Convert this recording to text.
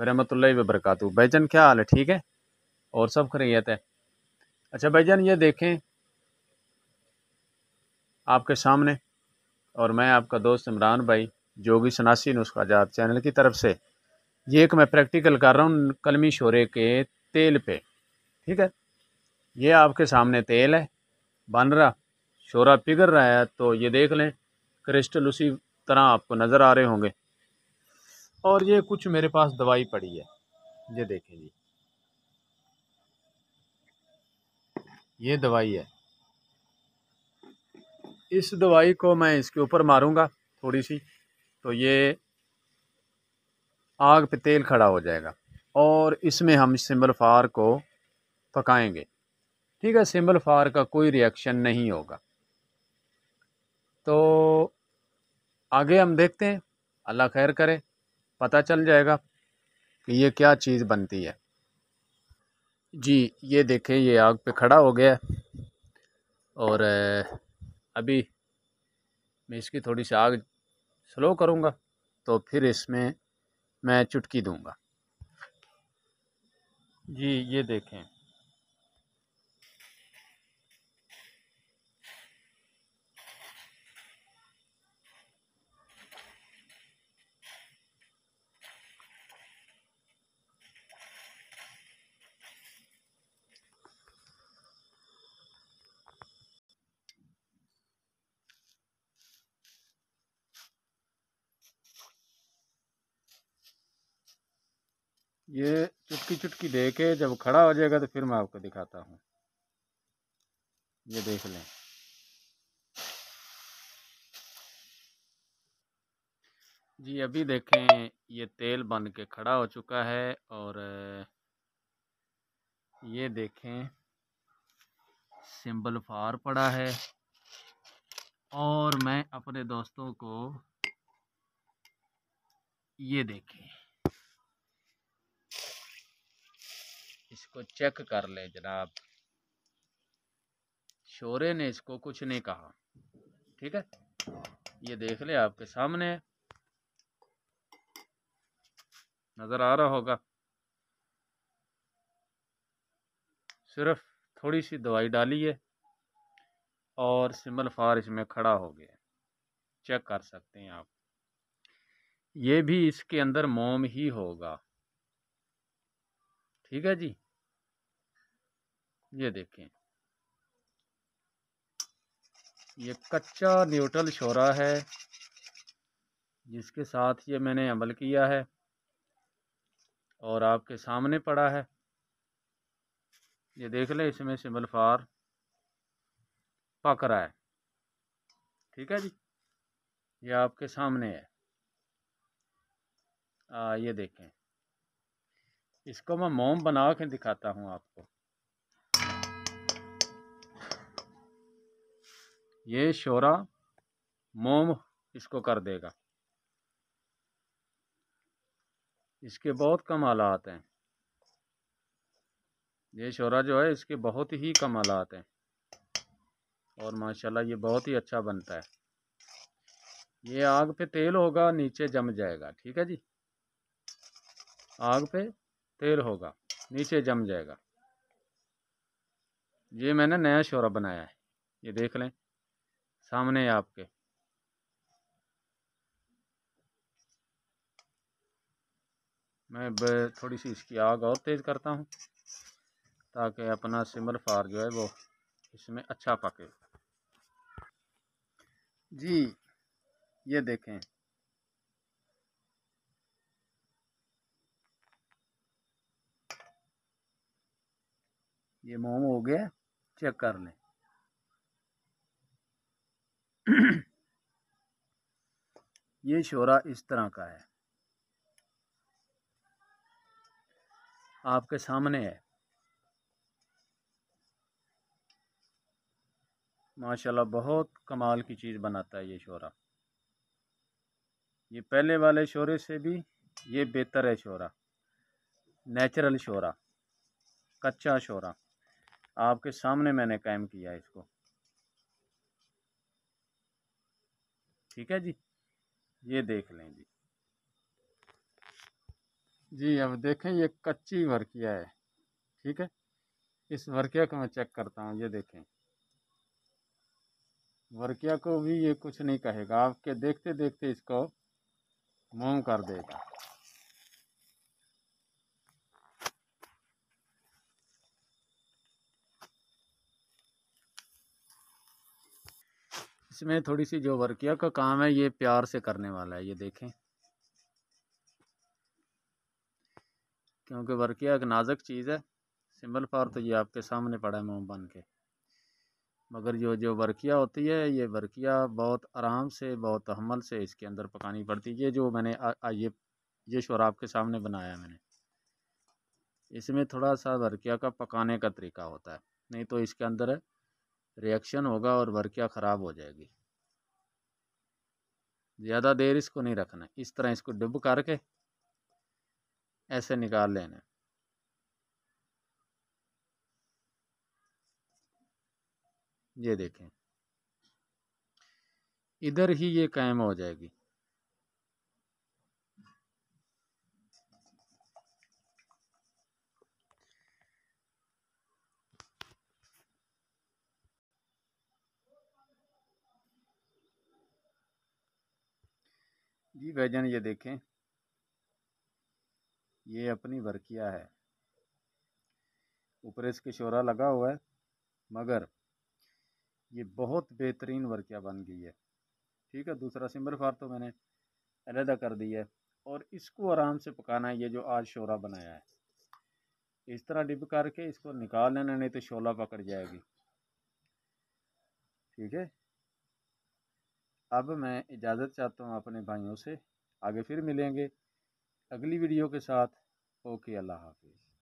वरहमल भाई जान क्या हाल है ठीक है और सब खरीत है अच्छा जान ये देखें आपके सामने और मैं आपका दोस्त इमरान भाई जोगी शनासी नुस्खा जात चैनल की तरफ से ये एक मैं प्रैक्टिकल कर रहा हूँ कलमी शोरे के तेल पे ठीक है ये आपके सामने तेल है बन रहा शोरा पिघल रहा है तो ये देख लें क्रिस्टल उसी तरह आपको नज़र आ रहे होंगे और ये कुछ मेरे पास दवाई पड़ी है ये देखें जी ये दवाई है इस दवाई को मैं इसके ऊपर मारूंगा थोड़ी सी तो ये आग पे तेल खड़ा हो जाएगा और इसमें हम सिम्बल फार को पकाएंगे ठीक है सिम्बल फार का कोई रिएक्शन नहीं होगा तो आगे हम देखते हैं अल्लाह खैर करे पता चल जाएगा कि ये क्या चीज़ बनती है जी ये देखें ये आग पे खड़ा हो गया और अभी मैं इसकी थोड़ी सी आग स्लो करूँगा तो फिर इसमें मैं चुटकी दूँगा जी ये देखें ये चुटकी चुटकी दे के जब खड़ा हो जाएगा तो फिर मैं आपको दिखाता हूँ ये देख लें जी अभी देखें ये तेल बन के खड़ा हो चुका है और ये देखें सिंबल फार पड़ा है और मैं अपने दोस्तों को ये देखें इसको चेक कर ले जनाब शोरे ने इसको कुछ नहीं कहा ठीक है ये देख ले आपके सामने नज़र आ रहा होगा सिर्फ थोड़ी सी दवाई डाली है और सिमल फार इसमें खड़ा हो गया चेक कर सकते हैं आप ये भी इसके अंदर मोम ही होगा ठीक है जी ये देखें ये कच्चा न्यूट्रल शोरा है जिसके साथ ये मैंने अमल किया है और आपके सामने पड़ा है ये देख लें इसमें सिमलफार पक रहा है ठीक है जी ये आपके सामने है आ, ये देखें इसको मैं मोम बना के दिखाता हूँ आपको ये शोरा मोम इसको कर देगा इसके बहुत कम हालात हैं ये शोरा जो है इसके बहुत ही कम हालात हैं और माशाल्लाह ये बहुत ही अच्छा बनता है ये आग पे तेल होगा नीचे जम जाएगा ठीक है जी आग पे तेल होगा नीचे जम जाएगा ये मैंने नया शोरा बनाया है ये देख लें सामने है आपके मैं थोड़ी सी इसकी आग और तेज़ करता हूँ ताकि अपना सिमर फार जो है वो इसमें अच्छा पके जी ये देखें ये मोम हो गया चेक कर लें ये शोरा इस तरह का है आपके सामने है माशाल्लाह बहुत कमाल की चीज़ बनाता है ये शोरा ये पहले वाले शोरे से भी ये बेहतर है शोरा नेचुरल शोरा कच्चा शोरा आपके सामने मैंने कायम किया इसको ठीक है जी ये देख लें जी जी अब देखें ये कच्ची वर्किया है ठीक है इस वर्किया को मैं चेक करता हूँ ये देखें वर्किया को भी ये कुछ नहीं कहेगा आपके देखते देखते इसको मोम कर देगा इसमें थोड़ी सी जो वर्किया का काम है ये प्यार से करने वाला है ये देखें क्योंकि वर्किया एक नाजुक चीज़ है सिंबल फार तो ये आपके सामने पड़ा है मोम बन के मगर जो जो वर्किया होती है ये वर्किया बहुत आराम से बहुत हमल से इसके अंदर पकानी पड़ती है ये जो मैंने आ, आ, ये ये शोर आपके सामने बनाया मैंने इसमें थोड़ा सा वर्किया का पकाने का तरीका होता है नहीं तो इसके अंदर रिएक्शन होगा और वर्किया ख़राब हो जाएगी ज़्यादा देर इसको नहीं रखना इस तरह इसको डुब करके ऐसे निकाल लेना ये देखें इधर ही ये कायम हो जाएगी जी भैजन ये देखें ये अपनी वर्किया है ऊपर इसके शोरा लगा हुआ है मगर ये बहुत बेहतरीन वर्किया बन गई है ठीक है दूसरा सिमर फार तो मैंने अलहदा कर दिया है और इसको आराम से पकाना है ये जो आज शोरा बनाया है इस तरह डिप करके इसको निकाल लेना नहीं तो शोला पकड़ जाएगी ठीक है अब मैं इजाज़त चाहता हूँ अपने भाइयों से आगे फिर मिलेंगे अगली वीडियो के साथ ओके अल्लाह हाफिज़